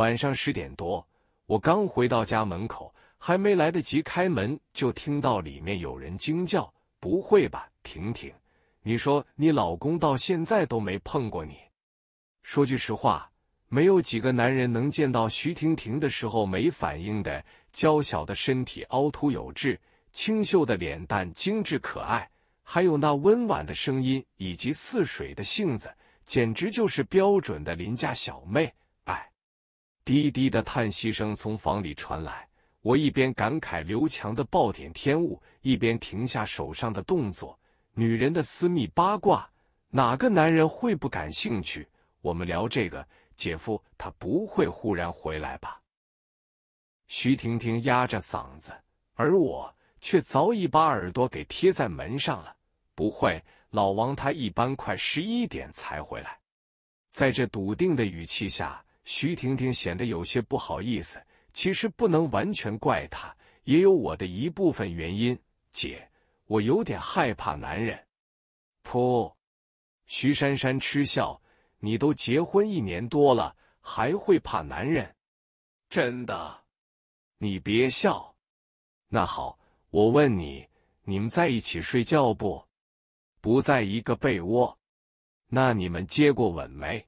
晚上十点多，我刚回到家门口，还没来得及开门，就听到里面有人惊叫：“不会吧，婷婷！你说你老公到现在都没碰过你？说句实话，没有几个男人能见到徐婷婷的时候没反应的。娇小的身体凹凸有致，清秀的脸蛋精致可爱，还有那温婉的声音以及似水的性子，简直就是标准的邻家小妹。”低低的叹息声从房里传来，我一边感慨刘强的暴殄天物，一边停下手上的动作。女人的私密八卦，哪个男人会不感兴趣？我们聊这个。姐夫他不会忽然回来吧？徐婷婷压着嗓子，而我却早已把耳朵给贴在门上了。不会，老王他一般快十一点才回来。在这笃定的语气下。徐婷婷显得有些不好意思，其实不能完全怪她，也有我的一部分原因。姐，我有点害怕男人。噗！徐珊珊嗤笑：“你都结婚一年多了，还会怕男人？真的？你别笑。”那好，我问你，你们在一起睡觉不？不在一个被窝？那你们接过吻没？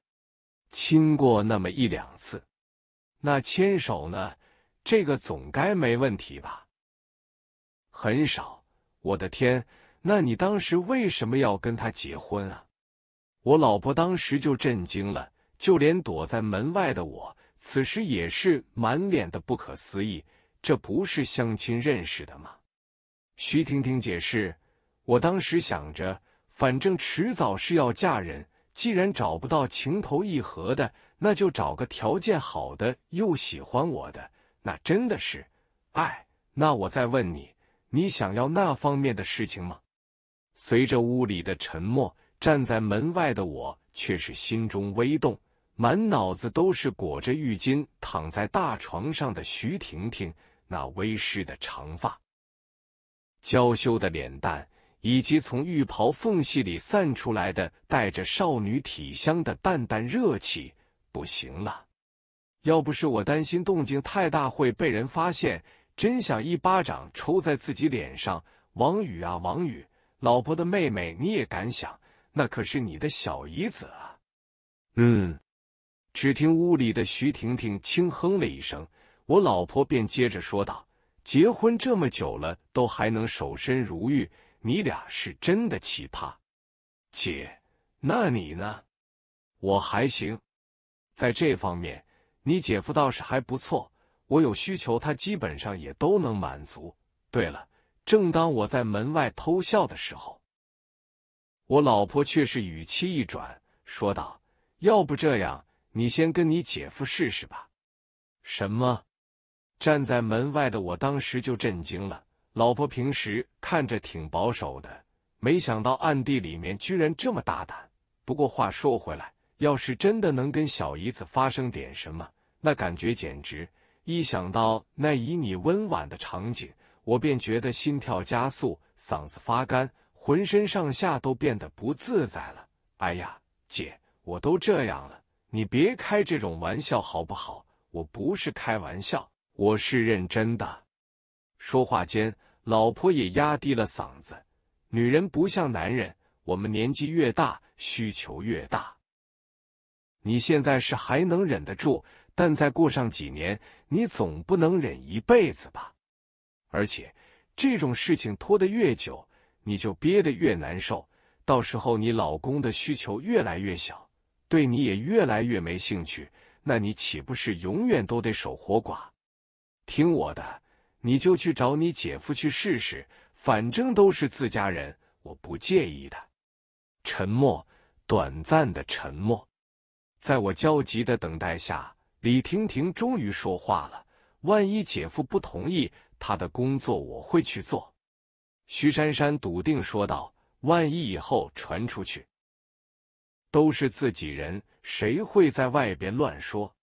亲过那么一两次，那牵手呢？这个总该没问题吧？很少，我的天！那你当时为什么要跟他结婚啊？我老婆当时就震惊了，就连躲在门外的我，此时也是满脸的不可思议。这不是相亲认识的吗？徐婷婷解释，我当时想着，反正迟早是要嫁人。既然找不到情投意合的，那就找个条件好的又喜欢我的。那真的是，哎，那我再问你，你想要那方面的事情吗？随着屋里的沉默，站在门外的我却是心中微动，满脑子都是裹着浴巾躺在大床上的徐婷婷那微湿的长发，娇羞的脸蛋。以及从浴袍缝隙里散出来的带着少女体香的淡淡热气，不行了！要不是我担心动静太大会被人发现，真想一巴掌抽在自己脸上。王宇啊，王宇，老婆的妹妹你也敢想？那可是你的小姨子啊！嗯，只听屋里的徐婷婷轻哼了一声，我老婆便接着说道：“结婚这么久了，都还能守身如玉。”你俩是真的奇葩，姐，那你呢？我还行，在这方面，你姐夫倒是还不错。我有需求，他基本上也都能满足。对了，正当我在门外偷笑的时候，我老婆却是语气一转，说道：“要不这样，你先跟你姐夫试试吧。”什么？站在门外的我当时就震惊了。老婆平时看着挺保守的，没想到暗地里面居然这么大胆。不过话说回来，要是真的能跟小姨子发生点什么，那感觉简直……一想到那以你温婉的场景，我便觉得心跳加速，嗓子发干，浑身上下都变得不自在了。哎呀，姐，我都这样了，你别开这种玩笑好不好？我不是开玩笑，我是认真的。说话间，老婆也压低了嗓子。女人不像男人，我们年纪越大，需求越大。你现在是还能忍得住，但再过上几年，你总不能忍一辈子吧？而且这种事情拖得越久，你就憋得越难受。到时候你老公的需求越来越小，对你也越来越没兴趣，那你岂不是永远都得守活寡？听我的。你就去找你姐夫去试试，反正都是自家人，我不介意的。沉默，短暂的沉默，在我焦急的等待下，李婷婷终于说话了：“万一姐夫不同意，他的工作我会去做。”徐珊珊笃定说道：“万一以后传出去，都是自己人，谁会在外边乱说？”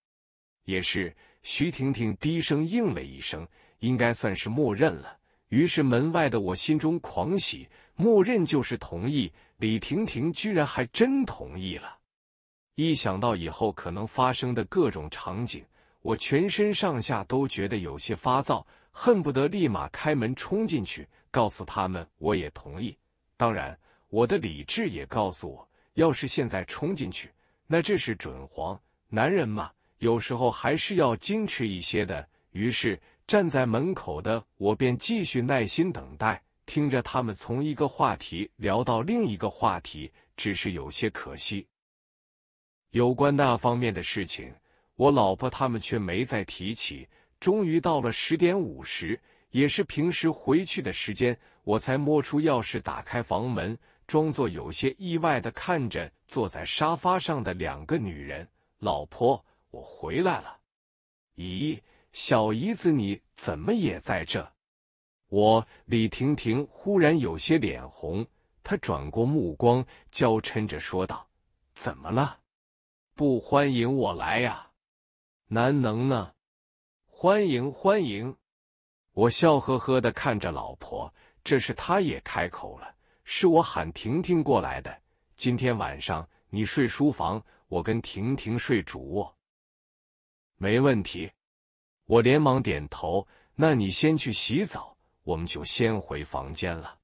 也是，徐婷婷低声应了一声。应该算是默认了。于是门外的我心中狂喜，默认就是同意。李婷婷居然还真同意了。一想到以后可能发生的各种场景，我全身上下都觉得有些发燥，恨不得立马开门冲进去，告诉他们我也同意。当然，我的理智也告诉我，要是现在冲进去，那这是准黄。男人嘛，有时候还是要矜持一些的。于是。站在门口的我便继续耐心等待，听着他们从一个话题聊到另一个话题，只是有些可惜。有关那方面的事情，我老婆他们却没再提起。终于到了十点五十，也是平时回去的时间，我才摸出钥匙打开房门，装作有些意外的看着坐在沙发上的两个女人。老婆，我回来了。咦？小姨子，你怎么也在这？我李婷婷忽然有些脸红，她转过目光，娇嗔着说道：“怎么了？不欢迎我来呀？”难能呢？欢迎欢迎！我笑呵呵的看着老婆，这时她也开口了：“是我喊婷婷过来的。今天晚上你睡书房，我跟婷婷睡主卧，没问题。”我连忙点头，那你先去洗澡，我们就先回房间了。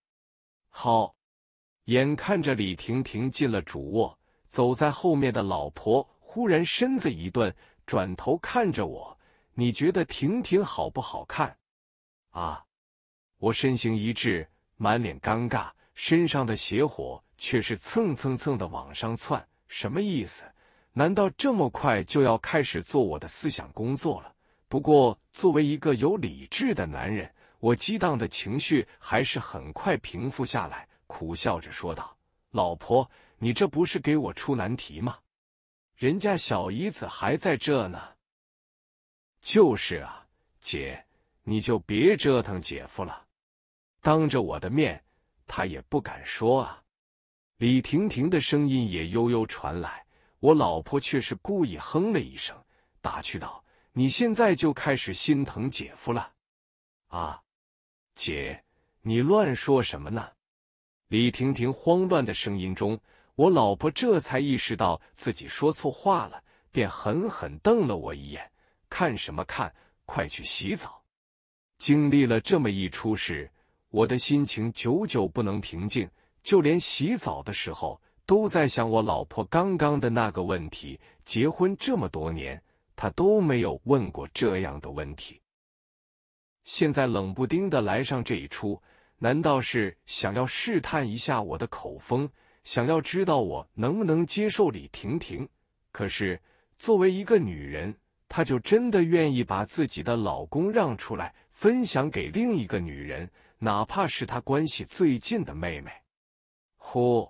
好，眼看着李婷婷进了主卧，走在后面的老婆忽然身子一顿，转头看着我：“你觉得婷婷好不好看？”啊！我身形一滞，满脸尴尬，身上的邪火却是蹭蹭蹭的往上窜。什么意思？难道这么快就要开始做我的思想工作了？不过，作为一个有理智的男人，我激荡的情绪还是很快平复下来，苦笑着说道：“老婆，你这不是给我出难题吗？人家小姨子还在这呢。”“就是啊，姐，你就别折腾姐夫了，当着我的面，他也不敢说啊。”李婷婷的声音也悠悠传来，我老婆却是故意哼了一声，打趣道。你现在就开始心疼姐夫了，啊，姐，你乱说什么呢？李婷婷慌乱的声音中，我老婆这才意识到自己说错话了，便狠狠瞪了我一眼：“看什么看？快去洗澡！”经历了这么一出事，我的心情久久不能平静，就连洗澡的时候都在想我老婆刚刚的那个问题：结婚这么多年。他都没有问过这样的问题，现在冷不丁的来上这一出，难道是想要试探一下我的口风，想要知道我能不能接受李婷婷？可是作为一个女人，她就真的愿意把自己的老公让出来，分享给另一个女人，哪怕是她关系最近的妹妹？呼，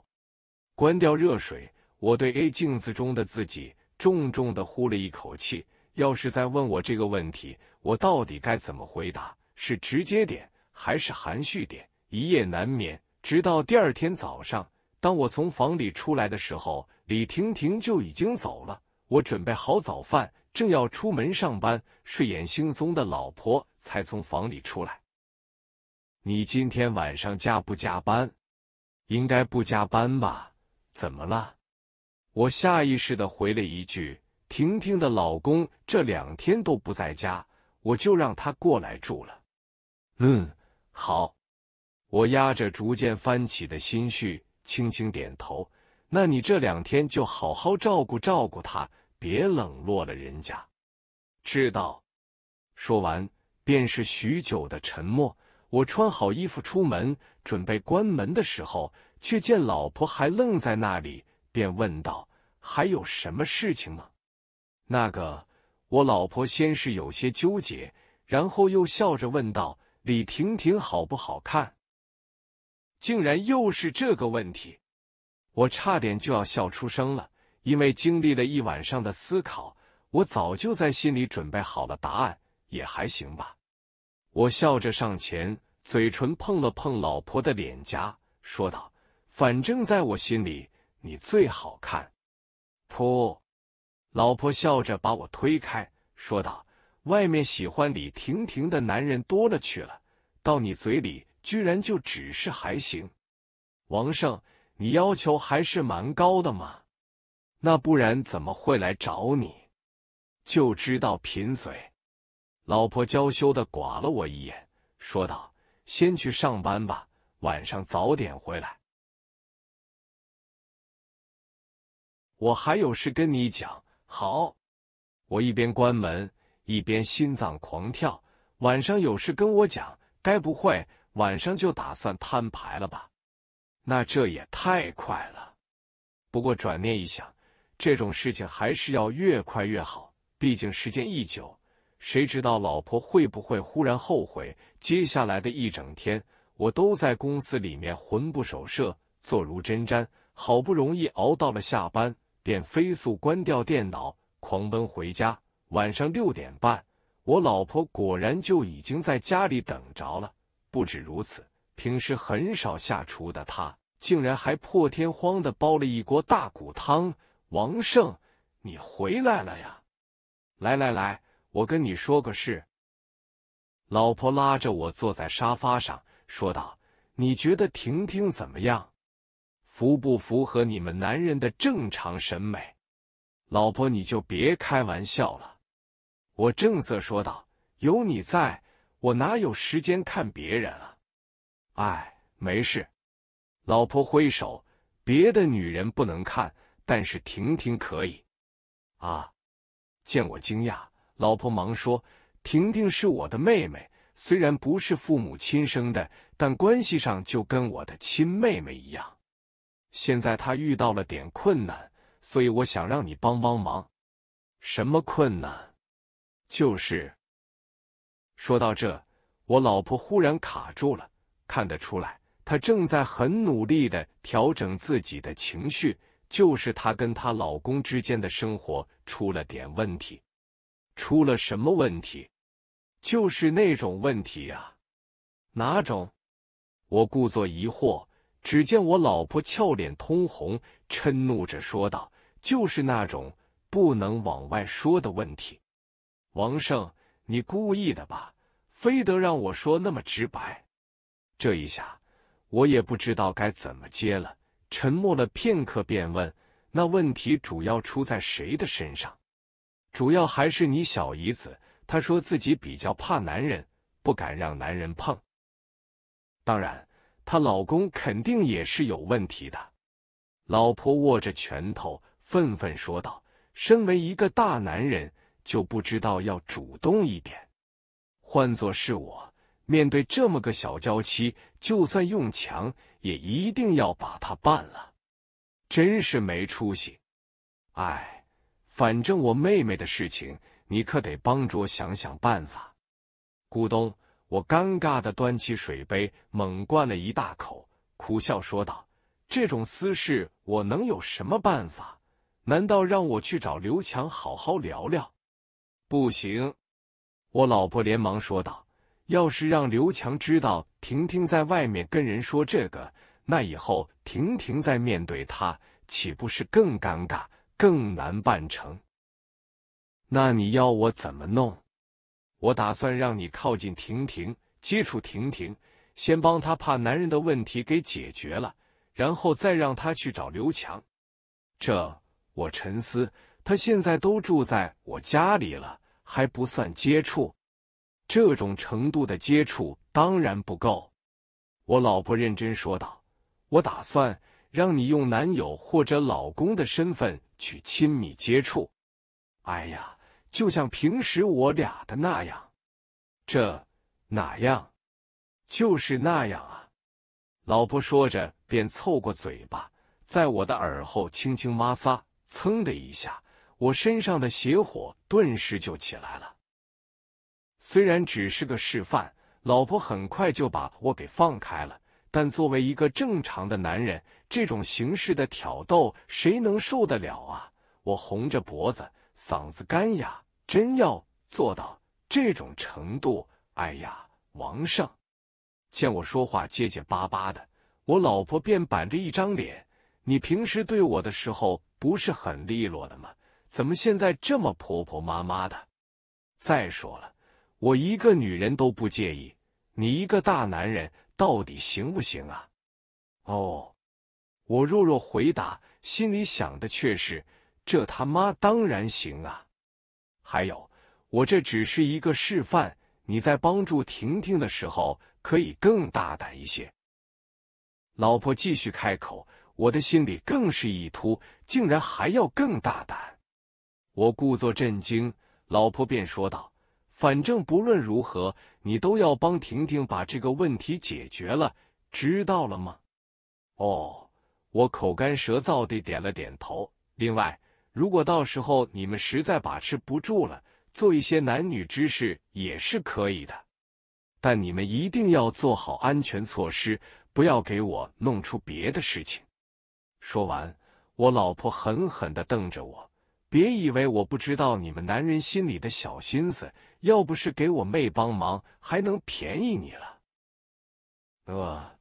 关掉热水，我对 A 镜子中的自己。重重的呼了一口气，要是在问我这个问题，我到底该怎么回答？是直接点还是含蓄点？一夜难眠，直到第二天早上，当我从房里出来的时候，李婷婷就已经走了。我准备好早饭，正要出门上班，睡眼惺忪的老婆才从房里出来。你今天晚上加不加班？应该不加班吧？怎么了？我下意识的回了一句：“婷婷的老公这两天都不在家，我就让他过来住了。”嗯，好。我压着逐渐翻起的心绪，轻轻点头。那你这两天就好好照顾照顾他，别冷落了人家。知道。说完，便是许久的沉默。我穿好衣服出门，准备关门的时候，却见老婆还愣在那里，便问道。还有什么事情吗？那个，我老婆先是有些纠结，然后又笑着问道：“李婷婷好不好看？”竟然又是这个问题，我差点就要笑出声了。因为经历了一晚上的思考，我早就在心里准备好了答案，也还行吧。我笑着上前，嘴唇碰了碰老婆的脸颊，说道：“反正在我心里，你最好看。”噗，老婆笑着把我推开，说道：“外面喜欢李婷婷的男人多了去了，到你嘴里居然就只是还行。王胜，你要求还是蛮高的嘛，那不然怎么会来找你？就知道贫嘴。”老婆娇羞的剐了我一眼，说道：“先去上班吧，晚上早点回来。”我还有事跟你讲，好。我一边关门，一边心脏狂跳。晚上有事跟我讲，该不会晚上就打算摊牌了吧？那这也太快了。不过转念一想，这种事情还是要越快越好，毕竟时间一久，谁知道老婆会不会忽然后悔？接下来的一整天，我都在公司里面魂不守舍，坐如针毡。好不容易熬到了下班。便飞速关掉电脑，狂奔回家。晚上六点半，我老婆果然就已经在家里等着了。不止如此，平时很少下厨的她，竟然还破天荒的煲了一锅大骨汤。王胜，你回来了呀！来来来，我跟你说个事。老婆拉着我坐在沙发上，说道：“你觉得婷婷怎么样？”符不符合你们男人的正常审美？老婆，你就别开玩笑了。我正色说道：“有你在，我哪有时间看别人啊？”哎，没事。老婆挥手，别的女人不能看，但是婷婷可以啊。见我惊讶，老婆忙说：“婷婷是我的妹妹，虽然不是父母亲生的，但关系上就跟我的亲妹妹一样。”现在他遇到了点困难，所以我想让你帮帮忙。什么困难？就是说到这，我老婆忽然卡住了，看得出来她正在很努力的调整自己的情绪。就是她跟她老公之间的生活出了点问题。出了什么问题？就是那种问题呀。哪种？我故作疑惑。只见我老婆俏脸通红，嗔怒着说道：“就是那种不能往外说的问题。”王胜，你故意的吧？非得让我说那么直白？这一下我也不知道该怎么接了，沉默了片刻，便问：“那问题主要出在谁的身上？”主要还是你小姨子，她说自己比较怕男人，不敢让男人碰。当然。她老公肯定也是有问题的，老婆握着拳头愤愤说道：“身为一个大男人，就不知道要主动一点。换做是我，面对这么个小娇妻，就算用强，也一定要把她办了。真是没出息！哎，反正我妹妹的事情，你可得帮着想想办法。”咕咚。我尴尬的端起水杯，猛灌了一大口，苦笑说道：“这种私事，我能有什么办法？难道让我去找刘强好好聊聊？不行。”我老婆连忙说道：“要是让刘强知道婷婷在外面跟人说这个，那以后婷婷再面对他，岂不是更尴尬，更难办成？”那你要我怎么弄？我打算让你靠近婷婷，接触婷婷，先帮她怕男人的问题给解决了，然后再让她去找刘强。这我沉思，她现在都住在我家里了，还不算接触，这种程度的接触当然不够。我老婆认真说道：“我打算让你用男友或者老公的身份去亲密接触。”哎呀。就像平时我俩的那样，这哪样？就是那样啊！老婆说着，便凑过嘴巴，在我的耳后轻轻摩挲，噌的一下，我身上的邪火顿时就起来了。虽然只是个示范，老婆很快就把我给放开了，但作为一个正常的男人，这种形式的挑逗，谁能受得了啊？我红着脖子，嗓子干哑。真要做到这种程度，哎呀，王胜，见我说话结结巴巴的，我老婆便板着一张脸。你平时对我的时候不是很利落的吗？怎么现在这么婆婆妈妈的？再说了，我一个女人都不介意，你一个大男人到底行不行啊？哦，我弱弱回答，心里想的却是：这他妈当然行啊！还有，我这只是一个示范。你在帮助婷婷的时候，可以更大胆一些。老婆继续开口，我的心里更是一突，竟然还要更大胆。我故作震惊，老婆便说道：“反正不论如何，你都要帮婷婷把这个问题解决了，知道了吗？”哦，我口干舌燥地点了点头。另外。如果到时候你们实在把持不住了，做一些男女之事也是可以的，但你们一定要做好安全措施，不要给我弄出别的事情。说完，我老婆狠狠的瞪着我，别以为我不知道你们男人心里的小心思，要不是给我妹帮忙，还能便宜你了。呃，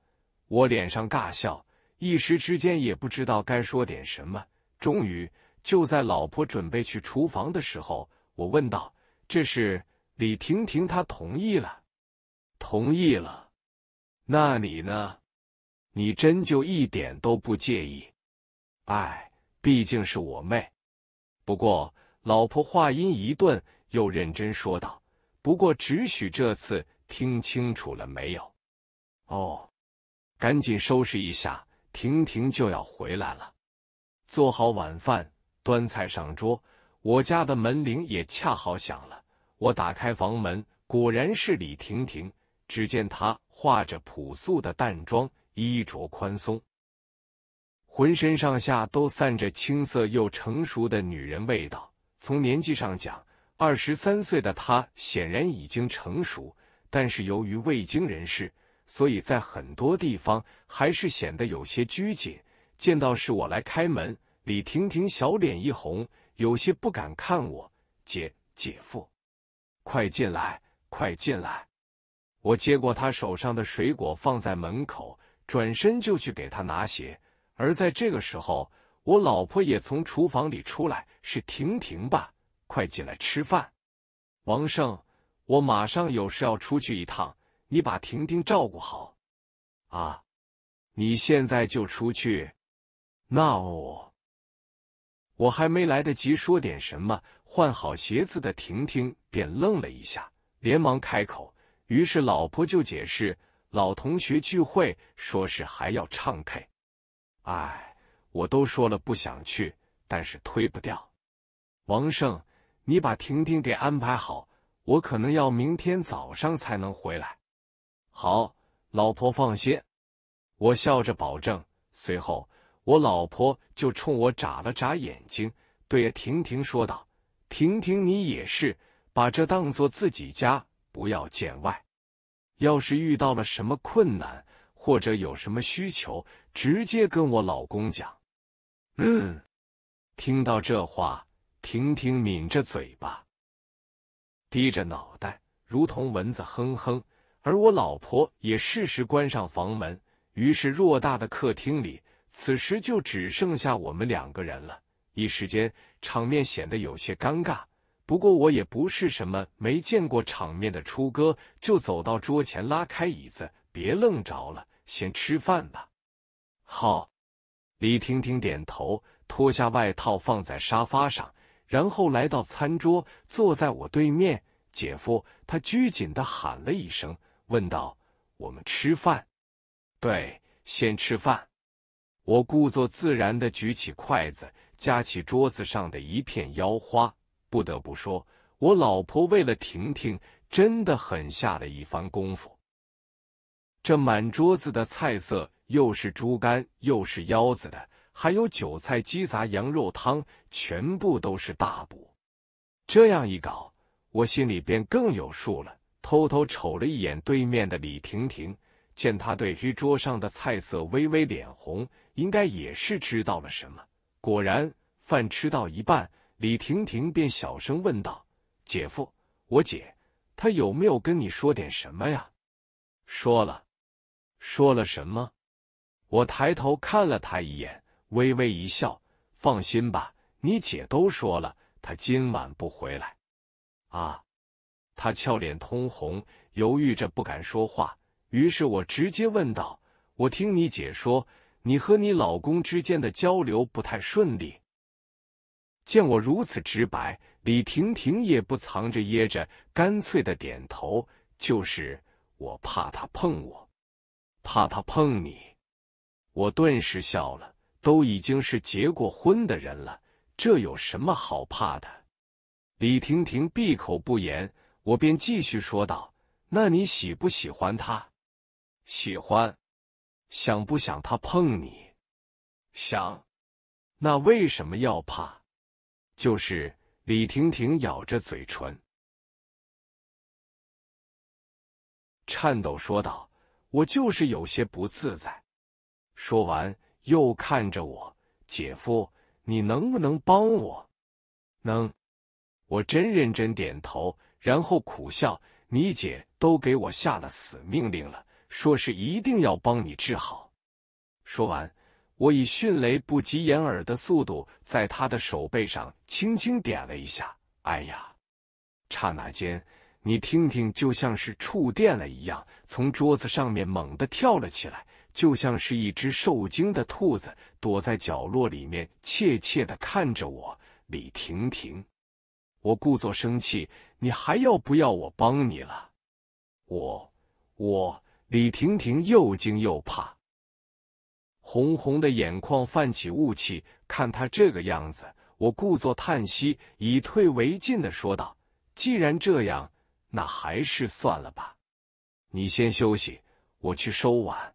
我脸上尬笑，一时之间也不知道该说点什么，终于。就在老婆准备去厨房的时候，我问道：“这是李婷婷，她同意了，同意了。那你呢？你真就一点都不介意？哎，毕竟是我妹。不过，老婆话音一顿，又认真说道：‘不过只许这次，听清楚了没有？哦，赶紧收拾一下，婷婷就要回来了。做好晚饭。’”端菜上桌，我家的门铃也恰好响了。我打开房门，果然是李婷婷。只见她画着朴素的淡妆，衣着宽松，浑身上下都散着青涩又成熟的女人味道。从年纪上讲，二十三岁的她显然已经成熟，但是由于未经人事，所以在很多地方还是显得有些拘谨。见到是我来开门。李婷婷小脸一红，有些不敢看我。姐姐夫，快进来，快进来！我接过她手上的水果，放在门口，转身就去给她拿鞋。而在这个时候，我老婆也从厨房里出来：“是婷婷吧？快进来吃饭。”王胜，我马上有事要出去一趟，你把婷婷照顾好啊！你现在就出去？那我。我还没来得及说点什么，换好鞋子的婷婷便愣了一下，连忙开口。于是老婆就解释：“老同学聚会，说是还要唱 K。”哎，我都说了不想去，但是推不掉。王胜，你把婷婷给安排好，我可能要明天早上才能回来。好，老婆放心，我笑着保证。随后。我老婆就冲我眨了眨眼睛，对婷婷说道：“婷婷，你也是把这当做自己家，不要见外。要是遇到了什么困难或者有什么需求，直接跟我老公讲。”嗯，听到这话，婷婷抿着嘴巴，低着脑袋，如同蚊子哼哼。而我老婆也适时关上房门。于是，偌大的客厅里。此时就只剩下我们两个人了，一时间场面显得有些尴尬。不过我也不是什么没见过场面的初哥，就走到桌前拉开椅子，别愣着了，先吃饭吧。好，李婷婷点头，脱下外套放在沙发上，然后来到餐桌，坐在我对面。姐夫，他拘谨的喊了一声，问道：“我们吃饭？”对，先吃饭。我故作自然的举起筷子，夹起桌子上的一片腰花。不得不说，我老婆为了婷婷，真的很下了一番功夫。这满桌子的菜色，又是猪肝，又是腰子的，还有韭菜、鸡杂、羊肉汤，全部都是大补。这样一搞，我心里便更有数了。偷偷瞅了一眼对面的李婷婷，见她对于桌上的菜色微微脸红。应该也是知道了什么。果然，饭吃到一半，李婷婷便小声问道：“姐夫，我姐她有没有跟你说点什么呀？”“说了。”“说了什么？”我抬头看了她一眼，微微一笑：“放心吧，你姐都说了，她今晚不回来。”啊！她俏脸通红，犹豫着不敢说话。于是我直接问道：“我听你姐说。”你和你老公之间的交流不太顺利。见我如此直白，李婷婷也不藏着掖着，干脆的点头。就是我怕他碰我，怕他碰你。我顿时笑了，都已经是结过婚的人了，这有什么好怕的？李婷婷闭口不言，我便继续说道：“那你喜不喜欢他？喜欢。”想不想他碰你？想。那为什么要怕？就是李婷婷咬着嘴唇，颤抖说道：“我就是有些不自在。”说完，又看着我：“姐夫，你能不能帮我？”“能。”我真认真点头，然后苦笑：“你姐都给我下了死命令了。”说是一定要帮你治好。说完，我以迅雷不及掩耳的速度在他的手背上轻轻点了一下。哎呀！刹那间，你听听，就像是触电了一样，从桌子上面猛的跳了起来，就像是一只受惊的兔子，躲在角落里面怯怯的看着我。李婷婷，我故作生气：“你还要不要我帮你了？”我我。李婷婷又惊又怕，红红的眼眶泛起雾气。看她这个样子，我故作叹息，以退为进的说道：“既然这样，那还是算了吧。你先休息，我去收碗。”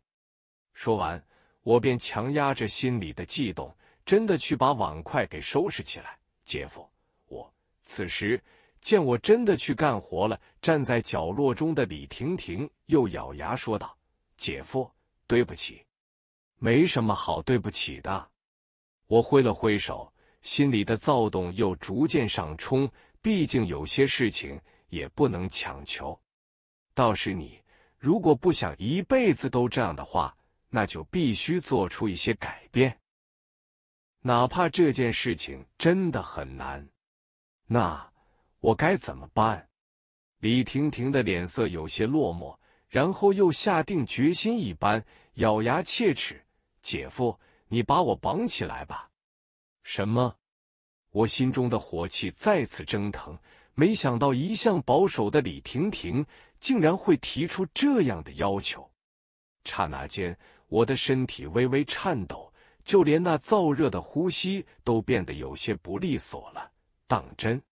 说完，我便强压着心里的悸动，真的去把碗筷给收拾起来。姐夫，我此时。见我真的去干活了，站在角落中的李婷婷又咬牙说道：“姐夫，对不起，没什么好对不起的。”我挥了挥手，心里的躁动又逐渐上冲。毕竟有些事情也不能强求。倒是你，如果不想一辈子都这样的话，那就必须做出一些改变，哪怕这件事情真的很难。那。我该怎么办？李婷婷的脸色有些落寞，然后又下定决心一般，咬牙切齿：“姐夫，你把我绑起来吧！”什么？我心中的火气再次蒸腾。没想到一向保守的李婷婷竟然会提出这样的要求。刹那间，我的身体微微颤抖，就连那燥热的呼吸都变得有些不利索了。当真？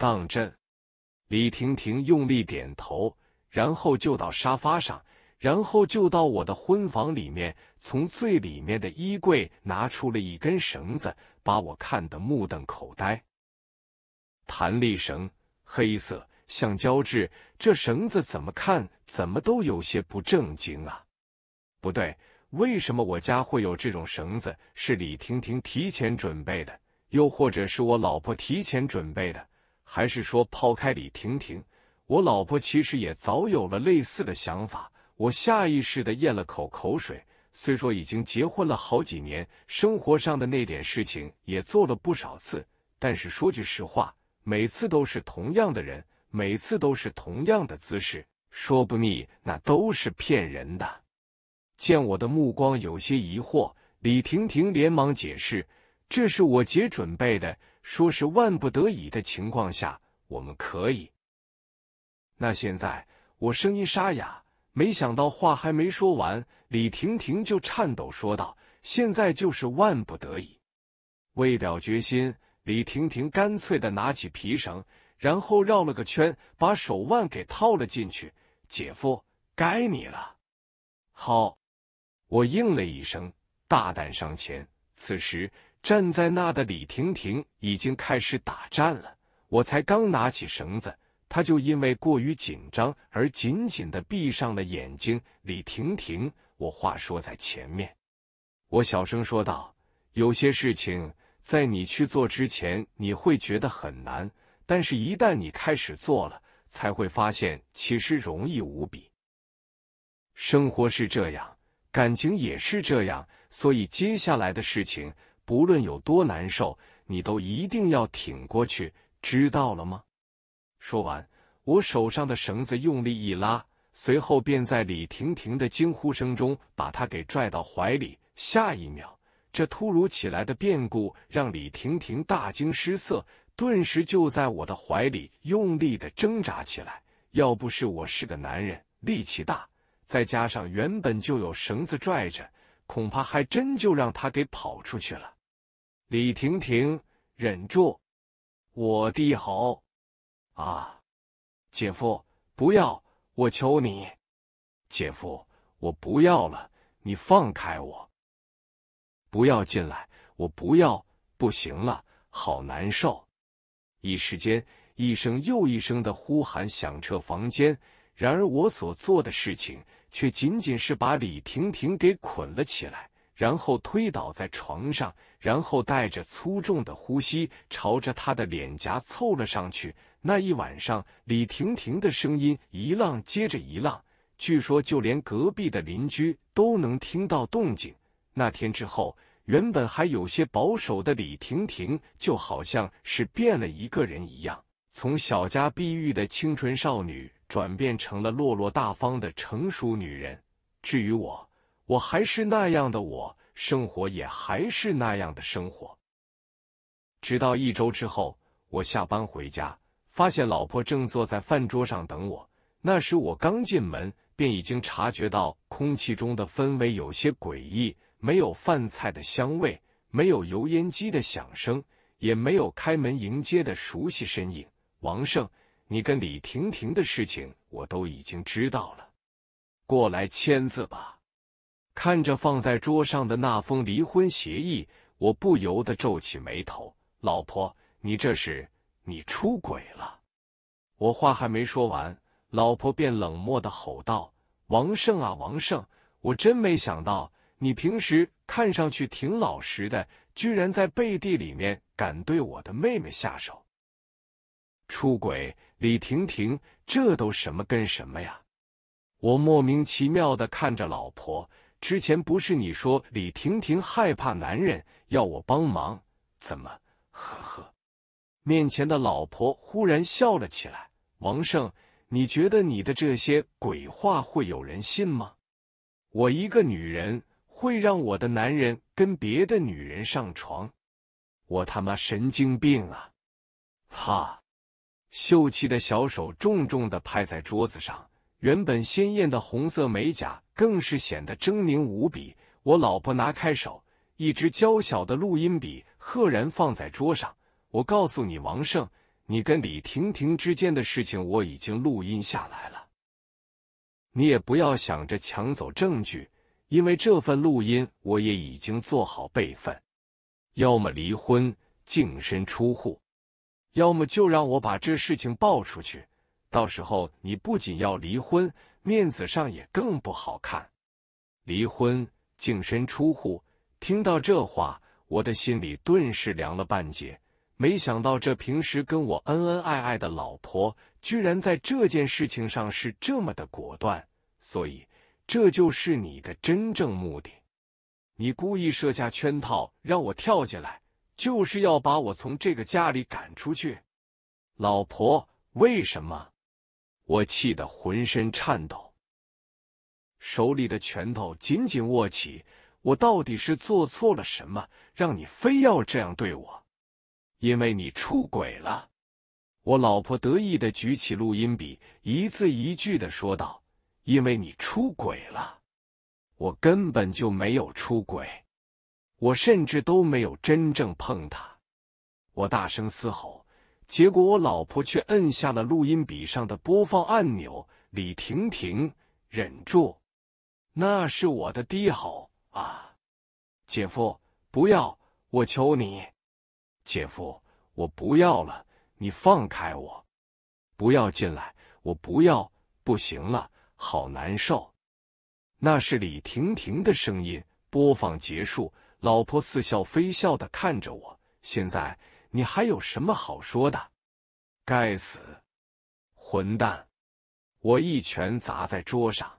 当真，李婷婷用力点头，然后就到沙发上，然后就到我的婚房里面，从最里面的衣柜拿出了一根绳子，把我看得目瞪口呆。弹力绳，黑色，橡胶质，这绳子怎么看怎么都有些不正经啊！不对，为什么我家会有这种绳子？是李婷婷提前准备的，又或者是我老婆提前准备的？还是说，抛开李婷婷，我老婆其实也早有了类似的想法。我下意识的咽了口口水。虽说已经结婚了好几年，生活上的那点事情也做了不少次，但是说句实话，每次都是同样的人，每次都是同样的姿势，说不腻那都是骗人的。见我的目光有些疑惑，李婷婷连忙解释。这是我姐准备的，说是万不得已的情况下我们可以。那现在我声音沙哑，没想到话还没说完，李婷婷就颤抖说道：“现在就是万不得已。”为表决心，李婷婷干脆的拿起皮绳，然后绕了个圈，把手腕给套了进去。姐夫，该你了。好，我应了一声，大胆上前。此时。站在那的李婷婷已经开始打颤了。我才刚拿起绳子，她就因为过于紧张而紧紧的闭上了眼睛。李婷婷，我话说在前面，我小声说道：“有些事情在你去做之前，你会觉得很难，但是一旦你开始做了，才会发现其实容易无比。生活是这样，感情也是这样，所以接下来的事情。”不论有多难受，你都一定要挺过去，知道了吗？说完，我手上的绳子用力一拉，随后便在李婷婷的惊呼声中把她给拽到怀里。下一秒，这突如其来的变故让李婷婷大惊失色，顿时就在我的怀里用力的挣扎起来。要不是我是个男人，力气大，再加上原本就有绳子拽着，恐怕还真就让他给跑出去了。李婷婷，忍住！我低吼啊，姐夫，不要！我求你，姐夫，我不要了，你放开我！不要进来！我不要！不行了，好难受！一时间，一声又一声的呼喊响彻房间，然而我所做的事情，却仅仅是把李婷婷给捆了起来。然后推倒在床上，然后带着粗重的呼吸朝着他的脸颊凑了上去。那一晚上，李婷婷的声音一浪接着一浪，据说就连隔壁的邻居都能听到动静。那天之后，原本还有些保守的李婷婷就好像是变了一个人一样，从小家碧玉的清纯少女转变成了落落大方的成熟女人。至于我。我还是那样的我，生活也还是那样的生活。直到一周之后，我下班回家，发现老婆正坐在饭桌上等我。那时我刚进门，便已经察觉到空气中的氛围有些诡异，没有饭菜的香味，没有油烟机的响声，也没有开门迎接的熟悉身影。王胜，你跟李婷婷的事情我都已经知道了，过来签字吧。看着放在桌上的那封离婚协议，我不由得皱起眉头。老婆，你这是你出轨了？我话还没说完，老婆便冷漠的吼道：“王胜啊，王胜，我真没想到，你平时看上去挺老实的，居然在背地里面敢对我的妹妹下手，出轨？李婷婷，这都什么跟什么呀？”我莫名其妙的看着老婆。之前不是你说李婷婷害怕男人，要我帮忙？怎么？呵呵。面前的老婆忽然笑了起来。王胜，你觉得你的这些鬼话会有人信吗？我一个女人会让我的男人跟别的女人上床？我他妈神经病啊！哈，秀气的小手重重的拍在桌子上。原本鲜艳的红色美甲更是显得狰狞无比。我老婆拿开手，一支娇小的录音笔赫然放在桌上。我告诉你，王胜，你跟李婷婷之间的事情我已经录音下来了。你也不要想着抢走证据，因为这份录音我也已经做好备份。要么离婚净身出户，要么就让我把这事情爆出去。到时候你不仅要离婚，面子上也更不好看。离婚净身出户。听到这话，我的心里顿时凉了半截。没想到这平时跟我恩恩爱爱的老婆，居然在这件事情上是这么的果断。所以这就是你的真正目的？你故意设下圈套让我跳进来，就是要把我从这个家里赶出去？老婆，为什么？我气得浑身颤抖，手里的拳头紧紧握起。我到底是做错了什么，让你非要这样对我？因为你出轨了！我老婆得意的举起录音笔，一字一句的说道：“因为你出轨了！”我根本就没有出轨，我甚至都没有真正碰她！我大声嘶吼。结果，我老婆却摁下了录音笔上的播放按钮。李婷婷，忍住，那是我的低吼啊！姐夫，不要，我求你，姐夫，我不要了，你放开我，不要进来，我不要，不行了，好难受。那是李婷婷的声音。播放结束，老婆似笑非笑的看着我，现在。你还有什么好说的？该死，混蛋！我一拳砸在桌上。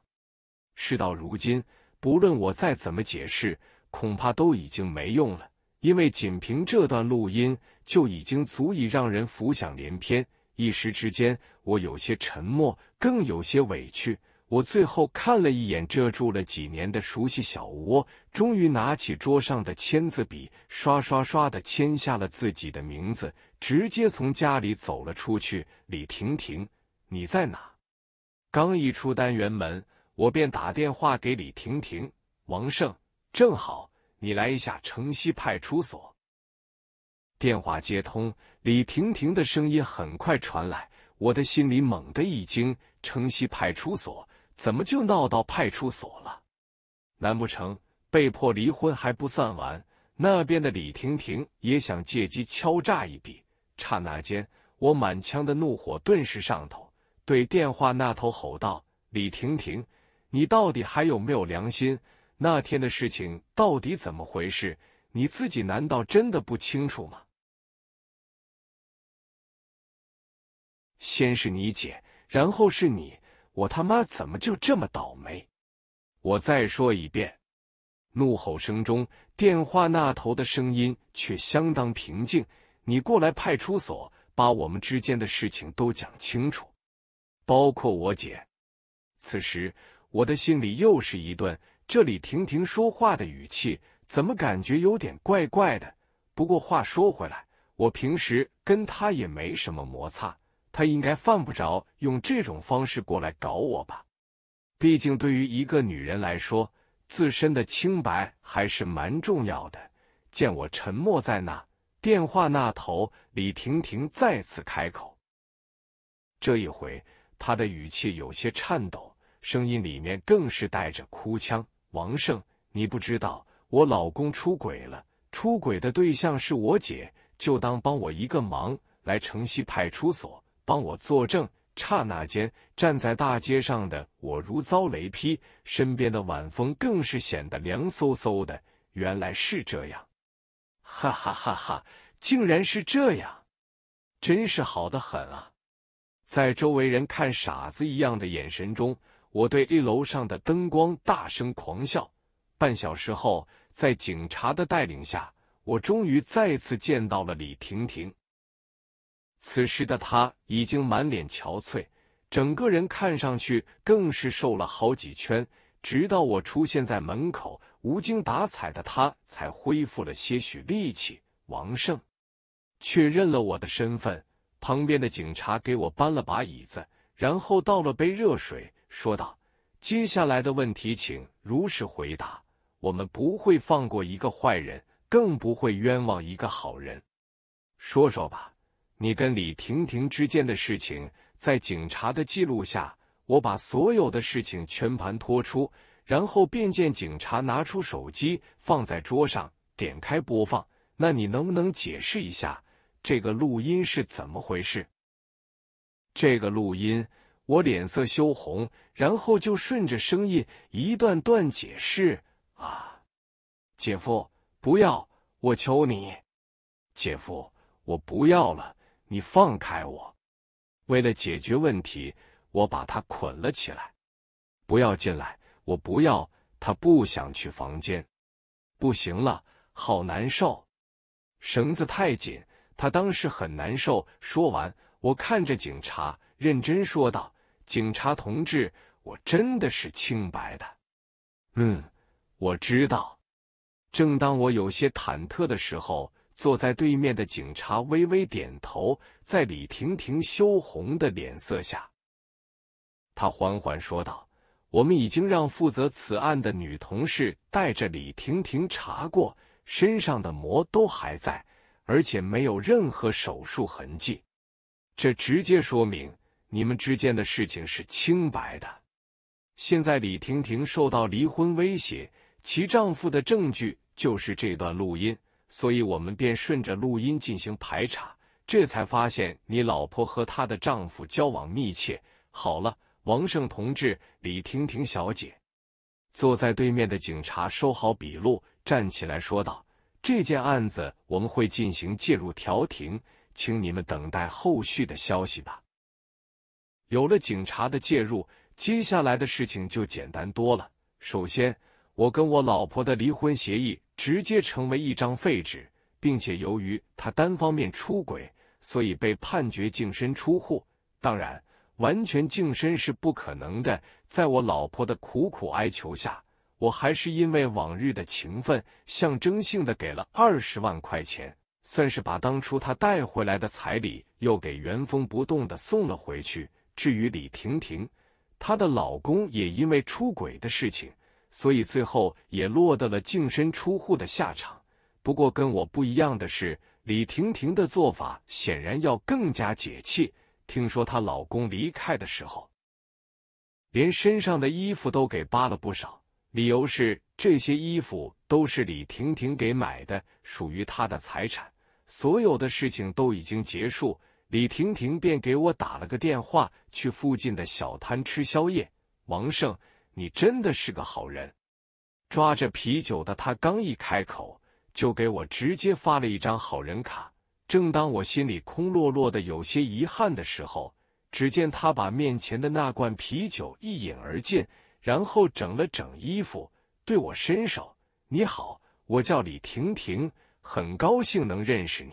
事到如今，不论我再怎么解释，恐怕都已经没用了。因为仅凭这段录音，就已经足以让人浮想联翩。一时之间，我有些沉默，更有些委屈。我最后看了一眼遮住了几年的熟悉小窝，终于拿起桌上的签字笔，刷刷刷的签下了自己的名字，直接从家里走了出去。李婷婷，你在哪？刚一出单元门，我便打电话给李婷婷。王胜，正好你来一下城西派出所。电话接通，李婷婷的声音很快传来，我的心里猛地一惊：城西派出所。怎么就闹到派出所了？难不成被迫离婚还不算完？那边的李婷婷也想借机敲诈一笔。刹那间，我满腔的怒火顿时上头，对电话那头吼道：“李婷婷，你到底还有没有良心？那天的事情到底怎么回事？你自己难道真的不清楚吗？”先是你姐，然后是你。我他妈怎么就这么倒霉？我再说一遍！怒吼声中，电话那头的声音却相当平静。你过来派出所，把我们之间的事情都讲清楚，包括我姐。此时，我的心里又是一顿。这李婷婷说话的语气，怎么感觉有点怪怪的？不过话说回来，我平时跟她也没什么摩擦。他应该犯不着用这种方式过来搞我吧？毕竟对于一个女人来说，自身的清白还是蛮重要的。见我沉默在那，电话那头李婷婷再次开口。这一回，她的语气有些颤抖，声音里面更是带着哭腔：“王胜，你不知道我老公出轨了，出轨的对象是我姐。就当帮我一个忙，来城西派出所。”帮我作证！刹那间，站在大街上的我如遭雷劈，身边的晚风更是显得凉飕飕的。原来是这样，哈哈哈哈！竟然是这样，真是好的很啊！在周围人看傻子一样的眼神中，我对一楼上的灯光大声狂笑。半小时后，在警察的带领下，我终于再次见到了李婷婷。此时的他已经满脸憔悴，整个人看上去更是瘦了好几圈。直到我出现在门口，无精打采的他才恢复了些许力气。王胜确认了我的身份，旁边的警察给我搬了把椅子，然后倒了杯热水，说道：“接下来的问题，请如实回答，我们不会放过一个坏人，更不会冤枉一个好人。说说吧。”你跟李婷婷之间的事情，在警察的记录下，我把所有的事情全盘托出。然后便见警察拿出手机，放在桌上，点开播放。那你能不能解释一下这个录音是怎么回事？这个录音，我脸色羞红，然后就顺着声音一段段解释啊，姐夫，不要，我求你，姐夫，我不要了。你放开我！为了解决问题，我把他捆了起来。不要进来，我不要他不想去房间。不行了，好难受，绳子太紧，他当时很难受。说完，我看着警察，认真说道：“警察同志，我真的是清白的。”嗯，我知道。正当我有些忐忑的时候。坐在对面的警察微微点头，在李婷婷羞红的脸色下，他缓缓说道：“我们已经让负责此案的女同事带着李婷婷查过，身上的膜都还在，而且没有任何手术痕迹。这直接说明你们之间的事情是清白的。现在李婷婷受到离婚威胁，其丈夫的证据就是这段录音。”所以我们便顺着录音进行排查，这才发现你老婆和她的丈夫交往密切。好了，王胜同志，李婷婷小姐，坐在对面的警察收好笔录，站起来说道：“这件案子我们会进行介入调停，请你们等待后续的消息吧。”有了警察的介入，接下来的事情就简单多了。首先，我跟我老婆的离婚协议直接成为一张废纸，并且由于她单方面出轨，所以被判决净身出户。当然，完全净身是不可能的。在我老婆的苦苦哀求下，我还是因为往日的情分，象征性的给了二十万块钱，算是把当初她带回来的彩礼又给原封不动的送了回去。至于李婷婷，她的老公也因为出轨的事情。所以最后也落得了净身出户的下场。不过跟我不一样的是，李婷婷的做法显然要更加解气。听说她老公离开的时候，连身上的衣服都给扒了不少，理由是这些衣服都是李婷婷给买的，属于她的财产。所有的事情都已经结束，李婷婷便给我打了个电话，去附近的小摊吃宵夜。王胜。你真的是个好人，抓着啤酒的他刚一开口，就给我直接发了一张好人卡。正当我心里空落落的，有些遗憾的时候，只见他把面前的那罐啤酒一饮而尽，然后整了整衣服，对我伸手：“你好，我叫李婷婷，很高兴能认识你。”